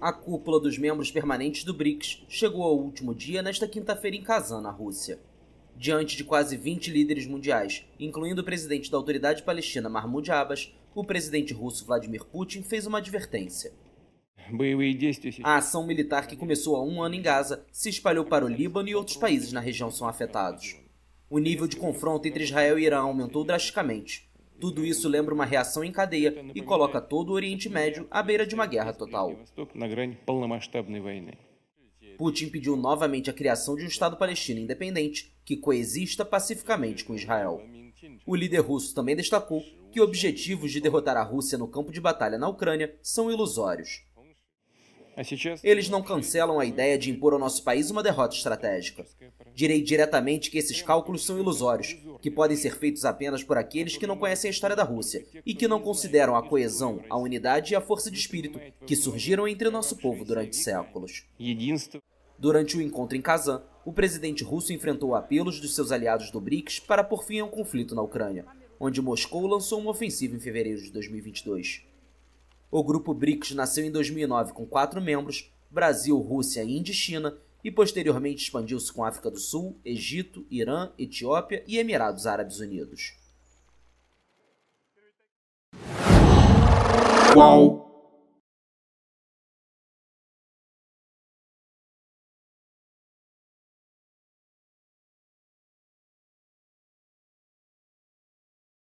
A cúpula dos membros permanentes do BRICS chegou ao último dia nesta quinta-feira em Kazan, na Rússia. Diante de quase 20 líderes mundiais, incluindo o presidente da Autoridade Palestina Mahmoud Abbas, o presidente russo Vladimir Putin fez uma advertência. A ação militar que começou há um ano em Gaza se espalhou para o Líbano e outros países na região são afetados. O nível de confronto entre Israel e Irã aumentou drasticamente, tudo isso lembra uma reação em cadeia e coloca todo o Oriente Médio à beira de uma guerra total. Putin pediu novamente a criação de um Estado palestino independente que coexista pacificamente com Israel. O líder russo também destacou que objetivos de derrotar a Rússia no campo de batalha na Ucrânia são ilusórios. Eles não cancelam a ideia de impor ao nosso país uma derrota estratégica. Direi diretamente que esses cálculos são ilusórios, que podem ser feitos apenas por aqueles que não conhecem a história da Rússia e que não consideram a coesão, a unidade e a força de espírito que surgiram entre nosso povo durante séculos. Durante o encontro em Kazan, o presidente russo enfrentou apelos dos seus aliados do BRICS para por fim a um conflito na Ucrânia, onde Moscou lançou uma ofensiva em fevereiro de 2022. O grupo BRICS nasceu em 2009 com quatro membros: Brasil, Rússia, Índia e China, e posteriormente expandiu-se com África do Sul, Egito, Irã, Etiópia e Emirados Árabes Unidos. Qual